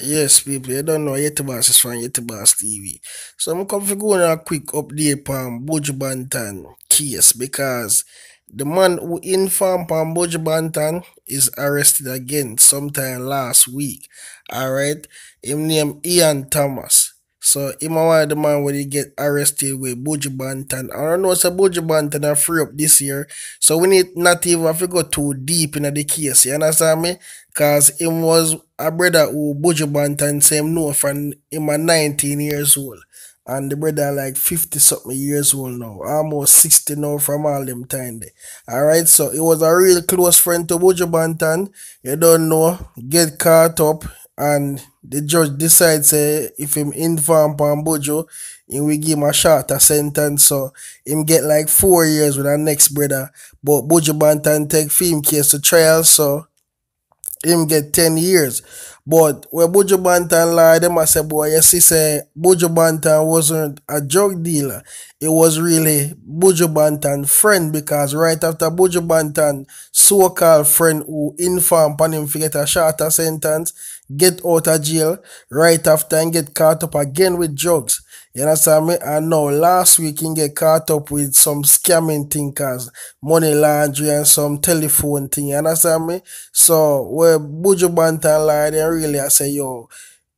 Yes, people, you don't know yet. Yetibas is from yet. Yetibas TV. So I'm going to go a quick update on Bojo case because the man who informed on Bojo is arrested again sometime last week. Alright, his name Ian Thomas. So him was the man when he get arrested with Buji Bantan. I don't know it's a Buji are free up this year. So we need not even have to go too deep in the case, you understand me? Cause him was a brother who Buji Bantan same no from him a 19 years old. And the brother like 50 something years old now, almost 60 now from all them time Alright, so he was a real close friend to Buju Bantan. You don't know, get caught up, and the judge decides say if him inform Pambojo, he will give him a shorter sentence. So him get like four years with our next brother. But Bojo Bantan take film case to trial, so him get 10 years. But when Bojo Bantan lied, them I said, boy, yes he say, Bojo Bantan wasn't a drug dealer. It was really Bojo Bantan friend because right after Bojo Bantan so-called friend who informed on him to get a shorter sentence, get out of jail right after and get caught up again with drugs. You understand me? I know. last week you get caught up with some scamming thinkers, money laundering, and some telephone thing. You understand me? So where Buju Bantan lied and really I say yo,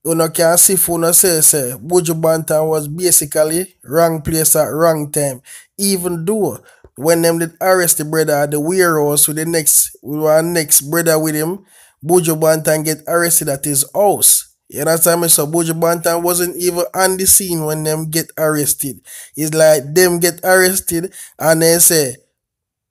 you know can see for no say say Buju Bantan was basically wrong place at wrong time. Even though when them did arrest the brother the warehouse with the next with our next brother with him, Buju Bantan get arrested at his house. You understand me? So Boji bantam wasn't even on the scene when them get arrested. It's like them get arrested and they say,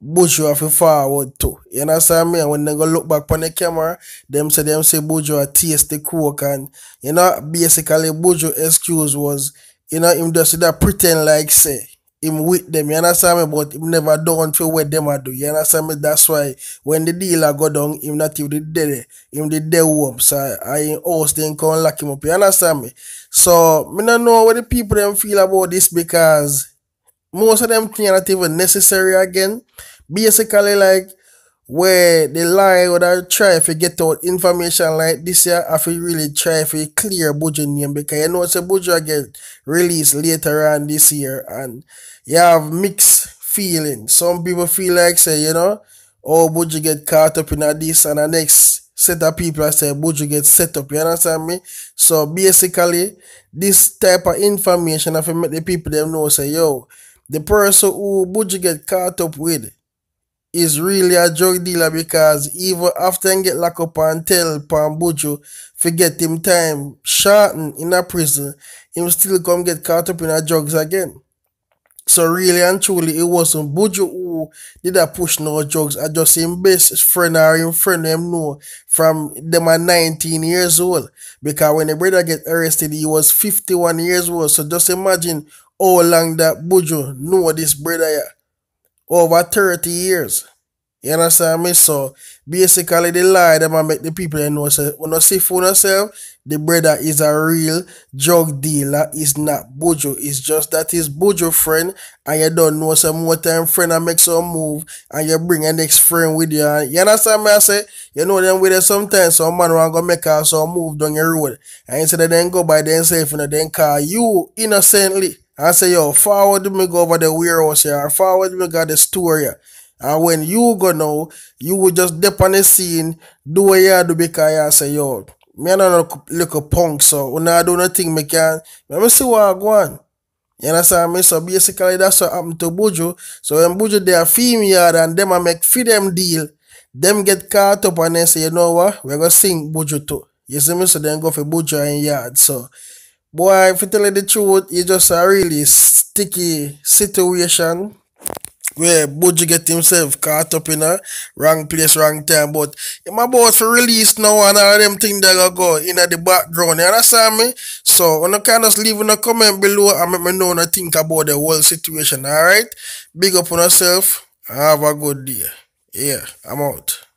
Bojo have to forward too. You understand me? And when they go look back on the camera, them say them say Bojo taste the coke and you know basically Bojo excuse was you know him just that pretend like say him with them, you understand me? But him never done for what them are do, you understand me? That's why when the dealer go down, him not even dead, him the dead up. So I in house then come lock him up, you understand me? So me not know what the people them feel about this because most of them think not even necessary again. Basically, like where the lie, would have try to get out information like this year if feel really try to clear Buju name because you know it's a Buju get released later on this year and you have mixed feelings. Some people feel like say, you know, oh Buju get caught up in this and the next set of people I say Buju get set up. You understand me? So basically this type of information if you make the people them know say yo the person who Buju get caught up with is really a drug dealer because even often get locked up and tell Pambucho forget him time shorten in a prison, him still come get caught up in a drugs again. So really and truly it wasn't Bujo who did a push no drugs, I just him best friend or him friend him know from them at 19 years old. Because when the brother get arrested, he was 51 years old. So just imagine how long that knew know this brother yeah over 30 years. You understand me? So basically the lie them and make the people they know say when I see for yourself, the brother is a real drug dealer, is not Bojo. It's just that he's Bojo friend and you don't know some more time friend and make some move and you bring an next friend with you. And you understand me? I say, you know them with it sometimes some man want go make a some move down your road. And instead of then go by themselves and then call you innocently. I say, yo, forward me go over the warehouse here, forward me got the store here. And when you go now, you will just dip on the scene, do what you do because I say, yo, me not look, look a punk, so when I do nothing, me can, let me see what I go on. You understand me? So basically, that's what happened to Bujo. So when Bujo, they are female and them I make for them deal, them get caught up and they say, you know what, we're going to sing Bujo too. You see me? So then go for Bujo and Yard. So Boy, if you tell you the truth, it's just a really sticky situation where Boji get himself caught up in a wrong place, wrong time. But my boss for release now and all them things that will go in the background. You understand me? So on the kind of leave in a comment below and let me know I think about the whole situation. Alright? Big up on yourself. Have a good day. Yeah, I'm out.